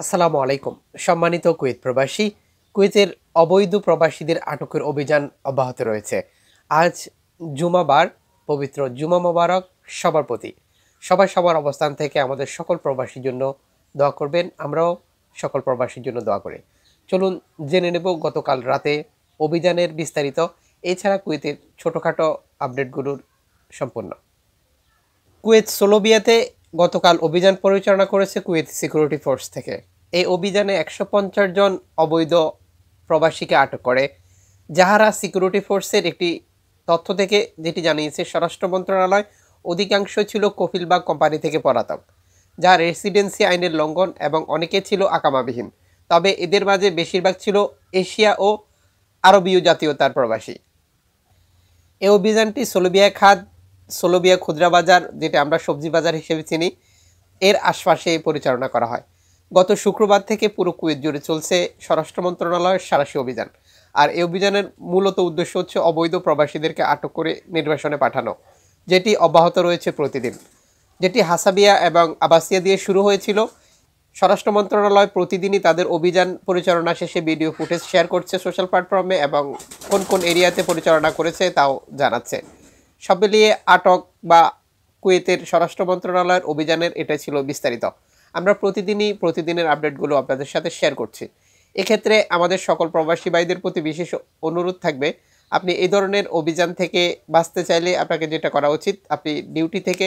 আসসালামু আলাইকুম সম্মানিত কুয়েত প্রবাসী কুয়েতের অবৈধ প্রবাসীদের আটকের অভিযান অব্যাহত রয়েছে আজ জুমাবার পবিত্র জুমা মোবারক সবার প্রতি সবাই সবার অবস্থান থেকে আমাদের সকল প্রবাসীর জন্য দোয়া করবেন আমরাও সকল প্রবাসীর জন্য দোয়া করে চলুন জেনে নেব গতকাল রাতে অভিযানের বিস্তারিত এছাড়া কুয়েতের ছোটোখাটো আপডেটগুলোর সম্পূর্ণ কুয়েত সোলোবিয়াতে গতকাল অভিযান পরিচালনা করেছে কুয়েত সিকিউরিটি ফোর্স থেকে এই অভিযানে একশো জন অবৈধ প্রবাসীকে আটক করে যাহারা সিকিউরিটি ফোর্সের একটি তথ্য থেকে যেটি জানিয়েছে স্বরাষ্ট্র মন্ত্রণালয় অধিকাংশ ছিল কফিলবাগ বা কোম্পানি থেকে পলাতক যা রেসিডেন্সি আইনের লঙ্ঘন এবং অনেকে ছিল আকামাবিহীন তবে এদের মাঝে বেশিরভাগ ছিল এশিয়া ও আরবীয় জাতীয়তার প্রবাসী এ অভিযানটি সোলোবিয়া খাদ সোলোবিয়া খুদ্রা বাজার যেটা আমরা সবজি বাজার হিসেবে চিনি এর আশপাশে পরিচালনা করা হয় গত শুক্রবার থেকে পুরো কুয়েত জুড়ে চলছে স্বরাষ্ট্র মন্ত্রণালয়ের সারাশি অভিযান আর এই অভিযানের মূলত উদ্দেশ্য হচ্ছে অবৈধ প্রবাসীদেরকে আটক করে নির্বাসনে পাঠানো যেটি অব্যাহত রয়েছে প্রতিদিন যেটি হাসাবিয়া এবং আবাসিয়া দিয়ে শুরু হয়েছিল স্বরাষ্ট্র মন্ত্রণালয় প্রতিদিনই তাদের অভিযান পরিচালনা শেষে ভিডিও ফুটেজ শেয়ার করছে সোশ্যাল প্ল্যাটফর্মে এবং কোন কোন এরিয়াতে পরিচালনা করেছে তাও জানাচ্ছে সব মিলিয়ে আটক বা কুয়েতের স্বরাষ্ট্র মন্ত্রণালয়ের অভিযানের এটা ছিল বিস্তারিত আমরা প্রতিদিনই প্রতিদিনের আপডেটগুলো আপনাদের সাথে শেয়ার করছি এক্ষেত্রে আমাদের সকল প্রবাসী ভাইদের প্রতি বিশেষ অনুরোধ থাকবে আপনি এই ধরনের অভিযান থেকে বাঁচতে চাইলে আপনাকে যেটা করা উচিত আপনি ডিউটি থেকে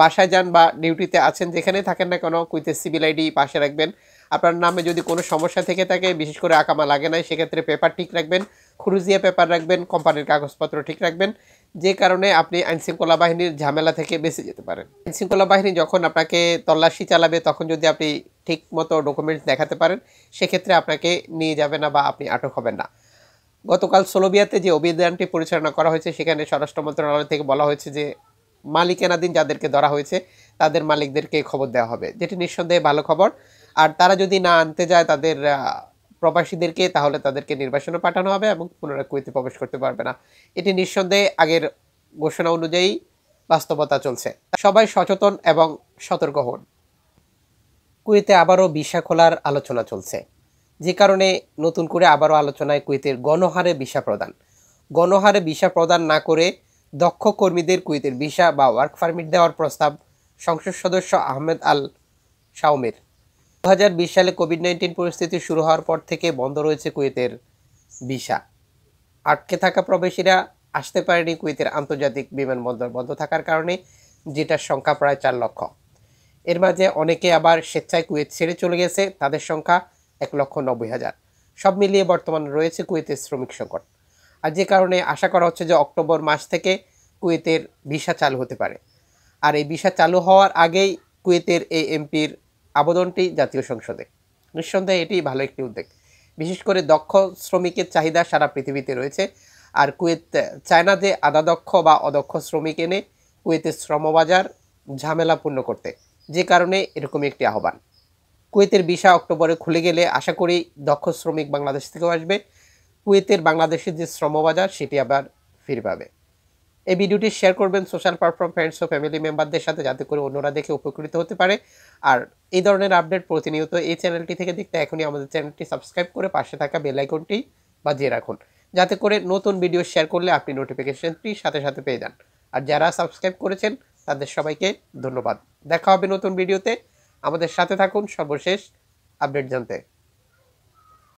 বাসায় যান বা ডিউটিতে আছেন যেখানে থাকেন না কেন কুইতে সিভিল আইডি পাশে রাখবেন আপনার নামে যদি কোনো সমস্যা থেকে থাকে বিশেষ করে আকামা লাগে নাই সেক্ষেত্রে পেপার ঠিক রাখবেন খুরুজিয়া পেপার রাখবেন কোম্পানির কাগজপত্র ঠিক রাখবেন যে কারণে আপনি আইনশৃঙ্খলা বাহিনীর ঝামেলা থেকে বেঁচে যেতে পারেন আইনশৃঙ্খলা বাহিনী যখন আপনাকে তল্লাশি চালাবে তখন যদি আপনি ঠিক মতো ডকুমেন্টস দেখাতে পারেন সেক্ষেত্রে আপনাকে নিয়ে যাবে না বা আপনি আটক হবেন না গতকাল সোলোবিয়াতে যে অভিযানটি পরিচালনা করা হয়েছে সেখানে স্বরাষ্ট্র মন্ত্রণালয় থেকে বলা হয়েছে যে মালিকানাধীন যাদেরকে ধরা হয়েছে তাদের মালিকদেরকে খবর দেওয়া হবে যেটি নিঃসন্দেহে ভালো খবর আর তারা যদি না আনতে যায় তাদের প্রবাসীদেরকে তাহলে তাদেরকে নির্বাসনে পাঠানো হবে এবং পুনরায় কুয়েতে প্রবেশ করতে পারবে না এটি নিঃসন্দেহে আগের ঘোষণা অনুযায়ী বাস্তবতা চলছে সবাই সচেতন এবং সতর্ক হন কুয়েতে আবারও বিষা খোলার আলোচনা চলছে যে কারণে নতুন করে আবারও আলোচনায় কুয়েতের গণহারে বিষা প্রদান গণহারে বিষা প্রদান না করে দক্ষ কর্মীদের কুয়েতের ভিসা বা ওয়ার্ক পারমিট দেওয়ার প্রস্তাব সংসদ সদস্য আহমেদ আল শাওমের দু সালে কোভিড নাইন্টিন পরিস্থিতি শুরু হওয়ার পর থেকে বন্ধ রয়েছে কুয়েতের ভিসা আটকে থাকা প্রবেশীরা আসতে পারেনি কুয়েতের আন্তর্জাতিক বিমানবন্দর বন্ধ থাকার কারণে যেটার সংখ্যা প্রায় চার লক্ষ এর মাঝে অনেকে আবার স্বেচ্ছায় কুয়েত ছেড়ে চলে গেছে তাদের সংখ্যা এক লক্ষ নব্বই হাজার সব মিলিয়ে বর্তমানে রয়েছে কুয়েতের শ্রমিক সংকট আর যে কারণে আশা করা হচ্ছে যে অক্টোবর মাস থেকে কুয়েতের ভিসা চালু হতে পারে আর এই ভিসা চালু হওয়ার আগেই কুয়েতের এই এমপির আবেদনটি জাতীয় সংসদে নিঃসন্দেহে এটি ভালো একটি উদ্যোগ বিশেষ করে দক্ষ শ্রমিকের চাহিদা সারা পৃথিবীতে রয়েছে আর কুয়েত চায়না যে আধা দক্ষ বা অদক্ষ শ্রমিক এনে কুয়েতের শ্রমবাজার ঝামেলাপূর্ণ করতে যে কারণে এরকম একটি আহ্বান কুয়েতের বিশা অক্টোবরে খুলে গেলে আশা করি দক্ষ শ্রমিক বাংলাদেশ থেকেও আসবে কুয়েতের বাংলাদেশের যে শ্রমবাজার সেটি আবার ফিরে পাবে এই ভিডিওটি শেয়ার করবেন সোশ্যাল প্ল্যাটফর্ম ফ্রেন্ডস ও ফ্যামিলি মেম্বারদের সাথে যাতে করে অন্যরা দেখে উপকৃত হতে পারে আর এই ধরনের আপডেট প্রতিনিয়ত এই চ্যানেলটি থেকে দেখতে এখনই আমাদের চ্যানেলটি সাবস্ক্রাইব করে পাশে থাকা বেলাইকনটি বাজিয়ে রাখুন যাতে করে নতুন ভিডিও শেয়ার করলে আপনি নোটিফিকেশনটি সাথে সাথে পেয়ে যান আর যারা সাবস্ক্রাইব করেছেন তাদের সবাইকে ধন্যবাদ দেখা হবে নতুন ভিডিওতে আমাদের সাথে থাকুন সর্বশেষ আপডেট জানতে